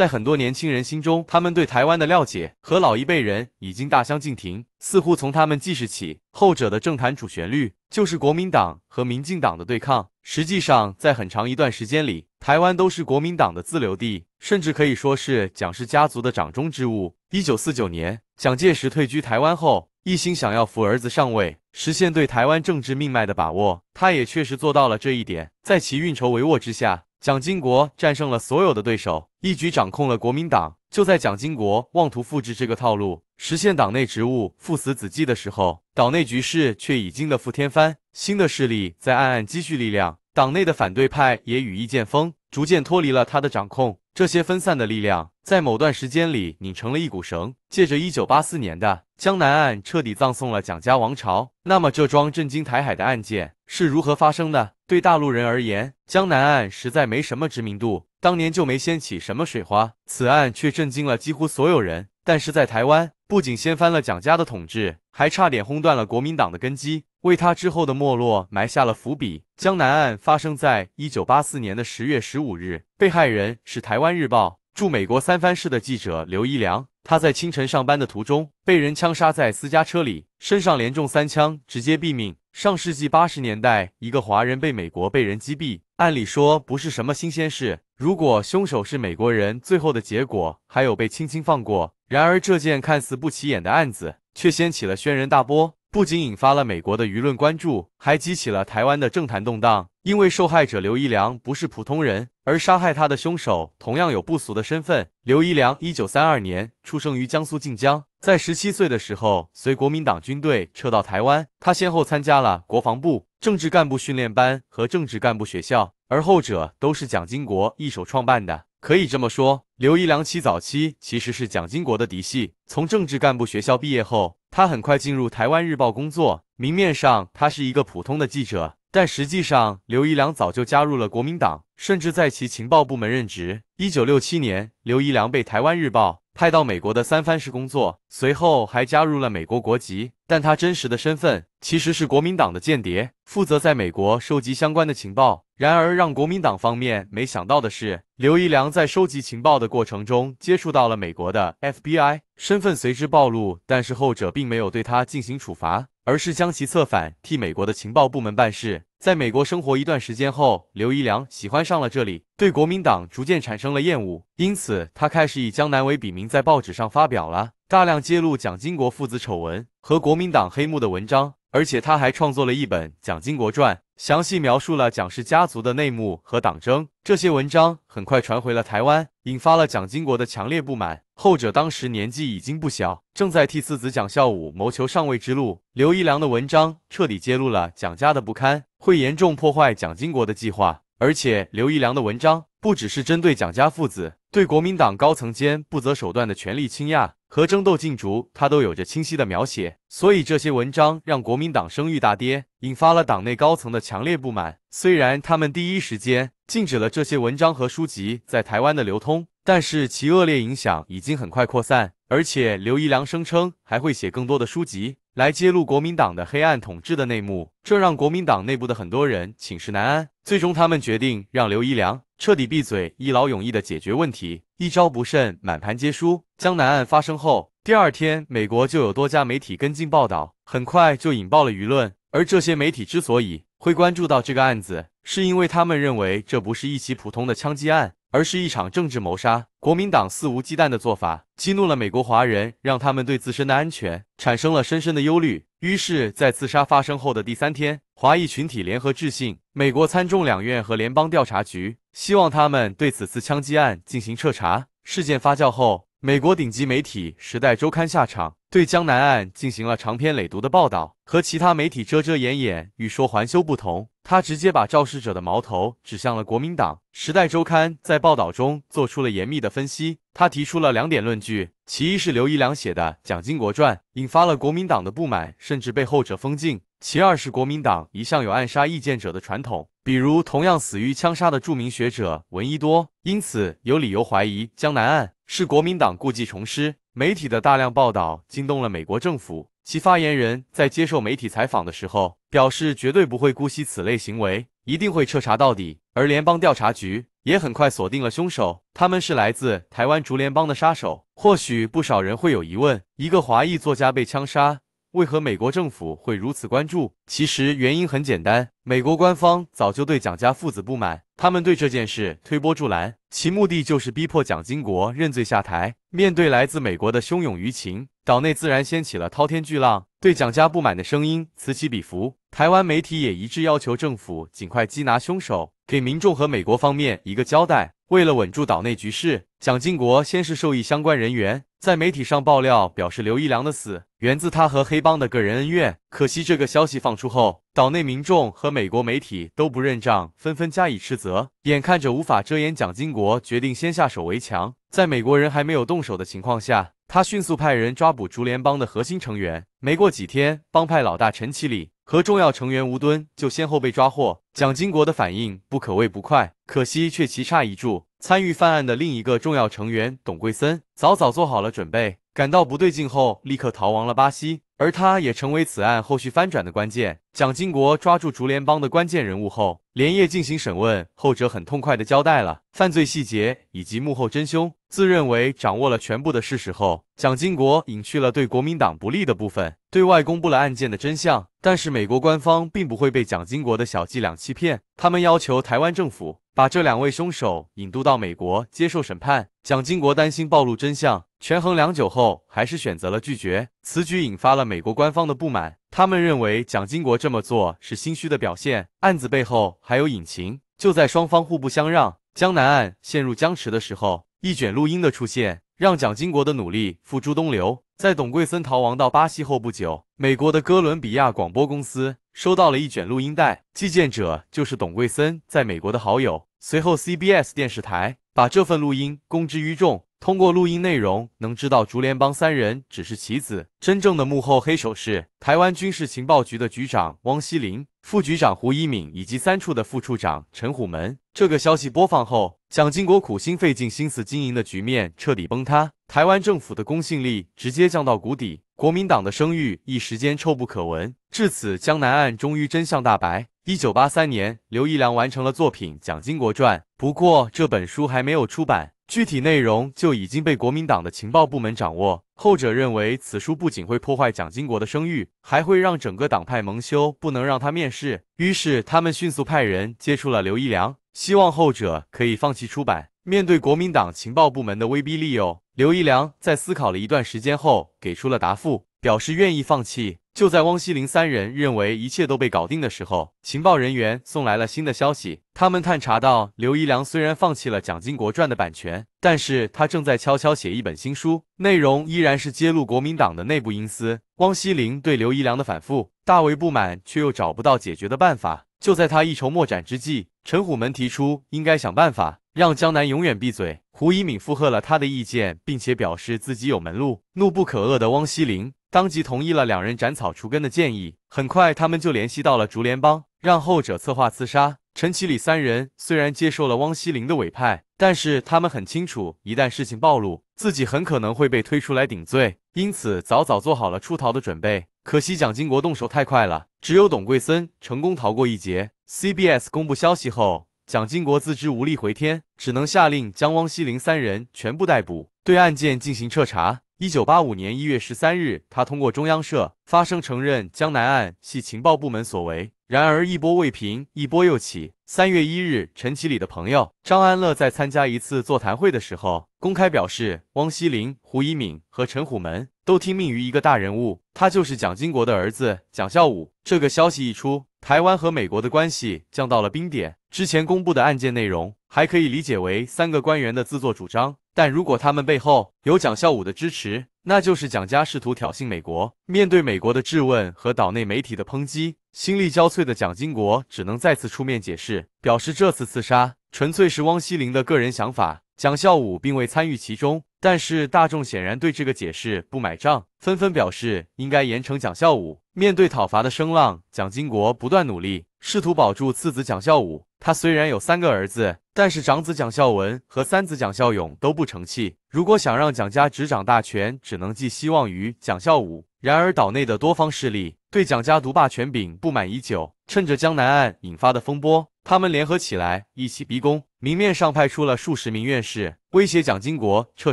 在很多年轻人心中，他们对台湾的了解和老一辈人已经大相径庭。似乎从他们记事起，后者的政坛主旋律就是国民党和民进党的对抗。实际上，在很长一段时间里，台湾都是国民党的自留地，甚至可以说是蒋氏家族的掌中之物。一九四九年，蒋介石退居台湾后，一心想要扶儿子上位，实现对台湾政治命脉的把握。他也确实做到了这一点，在其运筹帷幄之下。蒋经国战胜了所有的对手，一举掌控了国民党。就在蒋经国妄图复制这个套路，实现党内职务父死子继的时候，岛内局势却已经的覆天翻，新的势力在暗暗积蓄力量，党内的反对派也羽翼渐丰，逐渐脱离了他的掌控。这些分散的力量在某段时间里拧成了一股绳，借着一九八四年的江南案彻底葬送了蒋家王朝。那么，这桩震惊台海的案件是如何发生的？对大陆人而言，江南案实在没什么知名度，当年就没掀起什么水花。此案却震惊了几乎所有人。但是在台湾，不仅掀翻了蒋家的统治，还差点轰断了国民党的根基。为他之后的没落埋下了伏笔。江南案发生在一九八四年的十月十五日，被害人是台湾日报驻美国三藩市的记者刘一良。他在清晨上班的途中被人枪杀在私家车里，身上连中三枪，直接毙命。上世纪八十年代，一个华人被美国被人击毙，按理说不是什么新鲜事。如果凶手是美国人，最后的结果还有被轻轻放过。然而，这件看似不起眼的案子却掀起了轩然大波。不仅引发了美国的舆论关注，还激起了台湾的政坛动荡。因为受害者刘一良不是普通人，而杀害他的凶手同样有不俗的身份。刘一良一九三二年出生于江苏晋江，在十七岁的时候随国民党军队撤到台湾。他先后参加了国防部政治干部训练班和政治干部学校，而后者都是蒋经国一手创办的。可以这么说，刘一良其早期其实是蒋经国的嫡系。从政治干部学校毕业后。他很快进入《台湾日报》工作，明面上他是一个普通的记者，但实际上刘一良早就加入了国民党，甚至在其情报部门任职。一九六七年，刘一良被《台湾日报》派到美国的三藩市工作，随后还加入了美国国籍。但他真实的身份其实是国民党的间谍，负责在美国收集相关的情报。然而，让国民党方面没想到的是。刘一良在收集情报的过程中接触到了美国的 FBI，身份随之暴露，但是后者并没有对他进行处罚，而是将其策反，替美国的情报部门办事。在美国生活一段时间后，刘一良喜欢上了这里，对国民党逐渐产生了厌恶，因此他开始以江南为笔名，在报纸上发表了大量揭露蒋经国父子丑闻和国民党黑幕的文章，而且他还创作了一本《蒋经国传》。详细描述了蒋氏家族的内幕和党争，这些文章很快传回了台湾，引发了蒋经国的强烈不满。后者当时年纪已经不小，正在替次子蒋孝武谋求上位之路。刘一良的文章彻底揭露了蒋家的不堪，会严重破坏蒋经国的计划。而且，刘一良的文章不只是针对蒋家父子，对国民党高层间不择手段的权力倾轧。和争斗竞逐，他都有着清晰的描写，所以这些文章让国民党声誉大跌，引发了党内高层的强烈不满。虽然他们第一时间禁止了这些文章和书籍在台湾的流通，但是其恶劣影响已经很快扩散，而且刘一良声称还会写更多的书籍。来揭露国民党的黑暗统治的内幕，这让国民党内部的很多人寝食难安。最终，他们决定让刘一良彻底闭嘴，一劳永逸地解决问题。一招不慎，满盘皆输。江南案发生后，第二天，美国就有多家媒体跟进报道，很快就引爆了舆论。而这些媒体之所以会关注到这个案子，是因为他们认为这不是一起普通的枪击案。而是一场政治谋杀，国民党肆无忌惮的做法激怒了美国华人，让他们对自身的安全产生了深深的忧虑。于是，在刺杀发生后的第三天，华裔群体联合致信美国参众两院和联邦调查局，希望他们对此次枪击案进行彻查。事件发酵后。美国顶级媒体《时代周刊》下场，对江南案进行了长篇累牍的报道，和其他媒体遮遮掩掩、欲说还休不同，他直接把肇事者的矛头指向了国民党。《时代周刊》在报道中做出了严密的分析，他提出了两点论据：其一是刘一良写的《蒋经国传》引发了国民党的不满，甚至被后者封禁；其二是国民党一向有暗杀异见者的传统，比如同样死于枪杀的著名学者闻一多，因此有理由怀疑江南岸是国民党故技重施，媒体的大量报道惊动了美国政府，其发言人在接受媒体采访的时候表示绝对不会姑息此类行为，一定会彻查到底。而联邦调查局也很快锁定了凶手，他们是来自台湾竹联帮的杀手。或许不少人会有疑问，一个华裔作家被枪杀。为何美国政府会如此关注？其实原因很简单，美国官方早就对蒋家父子不满，他们对这件事推波助澜，其目的就是逼迫蒋经国认罪下台。面对来自美国的汹涌舆情，岛内自然掀起了滔天巨浪，对蒋家不满的声音此起彼伏。台湾媒体也一致要求政府尽快缉拿凶手，给民众和美国方面一个交代。为了稳住岛内局势，蒋经国先是授意相关人员。在媒体上爆料，表示刘一良的死源自他和黑帮的个人恩怨。可惜这个消息放出后，岛内民众和美国媒体都不认账，纷纷加以斥责。眼看着无法遮掩，蒋经国决定先下手为强。在美国人还没有动手的情况下，他迅速派人抓捕竹联帮的核心成员。没过几天，帮派老大陈启礼和重要成员吴敦就先后被抓获。蒋经国的反应不可谓不快，可惜却棋差一注。参与犯案的另一个重要成员董桂森早早做好了准备，感到不对劲后，立刻逃亡了巴西，而他也成为此案后续翻转的关键。蒋经国抓住竹联帮的关键人物后，连夜进行审问，后者很痛快地交代了犯罪细节以及幕后真凶。自认为掌握了全部的事实后，蒋经国隐去了对国民党不利的部分，对外公布了案件的真相。但是美国官方并不会被蒋经国的小伎俩欺骗，他们要求台湾政府把这两位凶手引渡到美国接受审判。蒋经国担心暴露真相，权衡良久后，还是选择了拒绝。此举引发了美国官方的不满，他们认为蒋经国这么做是心虚的表现，案子背后还有隐情。就在双方互不相让，江南案陷入僵持的时候。一卷录音的出现，让蒋经国的努力付诸东流。在董桂森逃亡到巴西后不久，美国的哥伦比亚广播公司收到了一卷录音带，寄件者就是董桂森在美国的好友。随后，CBS 电视台把这份录音公之于众。通过录音内容，能知道竹联帮三人只是棋子，真正的幕后黑手是台湾军事情报局的局长汪希林、副局长胡一敏以及三处的副处长陈虎门。这个消息播放后。蒋经国苦心费尽心思经营的局面彻底崩塌，台湾政府的公信力直接降到谷底，国民党的声誉一时间臭不可闻。至此，江南案终于真相大白。一九八三年，刘一良完成了作品《蒋经国传》，不过这本书还没有出版，具体内容就已经被国民党的情报部门掌握。后者认为此书不仅会破坏蒋经国的声誉，还会让整个党派蒙羞，不能让他面世。于是，他们迅速派人接触了刘一良，希望后者可以放弃出版。面对国民党情报部门的威逼利诱，刘一良在思考了一段时间后，给出了答复，表示愿意放弃。就在汪锡林三人认为一切都被搞定的时候，情报人员送来了新的消息。他们探查到，刘一良虽然放弃了《蒋经国传》的版权，但是他正在悄悄写一本新书，内容依然是揭露国民党的内部阴私。汪锡林对刘一良的反复大为不满，却又找不到解决的办法。就在他一筹莫展之际，陈虎门提出应该想办法让江南永远闭嘴。胡一敏附和了他的意见，并且表示自己有门路。怒不可遏的汪锡林当即同意了两人斩草除根的建议。很快，他们就联系到了竹联帮，让后者策划刺杀陈启礼三人。虽然接受了汪锡林的委派，但是他们很清楚，一旦事情暴露，自己很可能会被推出来顶罪，因此早早做好了出逃的准备。可惜蒋经国动手太快了，只有董桂森成功逃过一劫。C B S 公布消息后，蒋经国自知无力回天，只能下令将汪锡林三人全部逮捕，对案件进行彻查。一九八五年一月十三日，他通过中央社发声承认江南案系情报部门所为。然而一波未平，一波又起。三月一日，陈启礼的朋友张安乐在参加一次座谈会的时候，公开表示汪希苓、胡一敏和陈虎门都听命于一个大人物，他就是蒋经国的儿子蒋孝武。这个消息一出，台湾和美国的关系降到了冰点。之前公布的案件内容。还可以理解为三个官员的自作主张，但如果他们背后有蒋孝武的支持，那就是蒋家试图挑衅美国。面对美国的质问和岛内媒体的抨击，心力交瘁的蒋经国只能再次出面解释，表示这次刺杀纯粹是汪希玲的个人想法，蒋孝武并未参与其中。但是大众显然对这个解释不买账，纷纷表示应该严惩蒋孝武。面对讨伐的声浪，蒋经国不断努力，试图保住次子蒋孝武。他虽然有三个儿子，但是长子蒋孝文和三子蒋孝勇都不成器。如果想让蒋家执掌大权，只能寄希望于蒋孝武。然而，岛内的多方势力对蒋家独霸权柄不满已久，趁着江南岸引发的风波。他们联合起来，一起逼宫。明面上派出了数十名院士，威胁蒋经国彻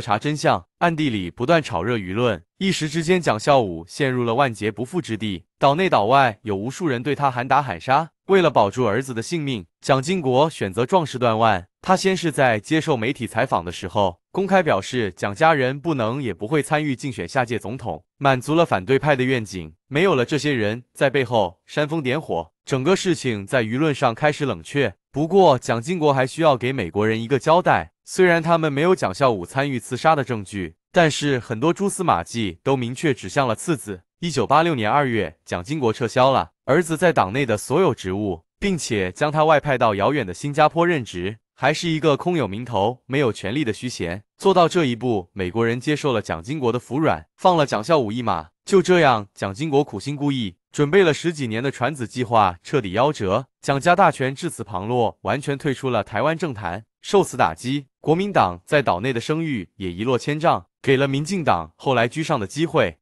查真相；暗地里不断炒热舆论。一时之间，蒋孝武陷入了万劫不复之地。岛内岛外有无数人对他喊打喊杀。为了保住儿子的性命，蒋经国选择壮士断腕。他先是在接受媒体采访的时候公开表示，蒋家人不能也不会参与竞选下届总统，满足了反对派的愿景。没有了这些人在背后煽风点火，整个事情在舆论上开始冷却。不过，蒋经国还需要给美国人一个交代。虽然他们没有蒋孝武参与刺杀的证据，但是很多蛛丝马迹都明确指向了次子。一九八六年二月，蒋经国撤销了儿子在党内的所有职务，并且将他外派到遥远的新加坡任职，还是一个空有名头、没有权力的虚衔。做到这一步，美国人接受了蒋经国的服软，放了蒋孝武一马。就这样，蒋经国苦心孤诣准备了十几年的传子计划彻底夭折，蒋家大权至此旁落，完全退出了台湾政坛。受此打击，国民党在岛内的声誉也一落千丈，给了民进党后来居上的机会。